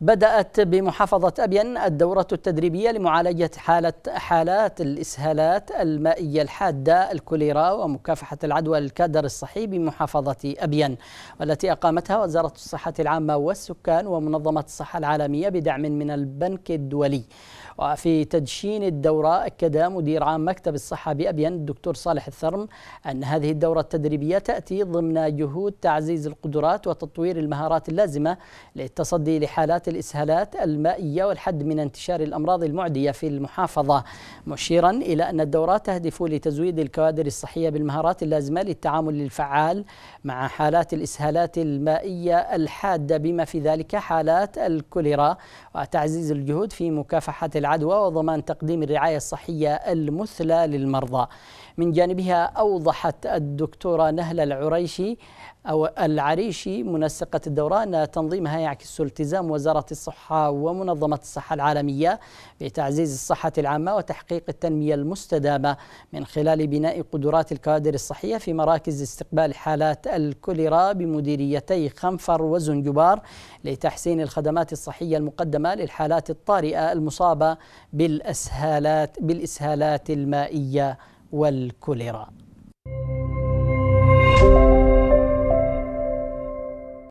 بدأت بمحافظة أبين الدورة التدريبية لمعالجة حالة حالات الإسهالات المائية الحادة الكوليرا ومكافحة العدوى الكادر الصحي بمحافظة أبين والتي أقامتها وزارة الصحة العامة والسكان ومنظمة الصحة العالمية بدعم من البنك الدولي وفي تدشين الدورة أكد مدير عام مكتب الصحة بأبين الدكتور صالح الثرم أن هذه الدورة التدريبية تأتي ضمن جهود تعزيز القدرات وتطوير المهارات اللازمة للتصدي لحالات الإسهالات المائية والحد من انتشار الأمراض المعدية في المحافظة مشيرا إلى أن الدورة تهدف لتزويد الكوادر الصحية بالمهارات اللازمة للتعامل الفعال مع حالات الإسهالات المائية الحادة بما في ذلك حالات الكوليرا وتعزيز الجهود في مكافحة العدوى وضمان تقديم الرعاية الصحية المثلى للمرضى من جانبها أوضحت الدكتورة نهلة العريشي أو العريشي منسقة الدورة أن تنظيمها يعكس التزام وزارة الصحة ومنظمة الصحة العالمية بتعزيز الصحة العامة وتحقيق التنمية المستدامة من خلال بناء قدرات الكوادر الصحية في مراكز استقبال حالات الكوليرا بمديريتي خنفر وزنجبار لتحسين الخدمات الصحية المقدمة للحالات الطارئة المصابة بالأسهالات بالإسهالات المائية والكوليرا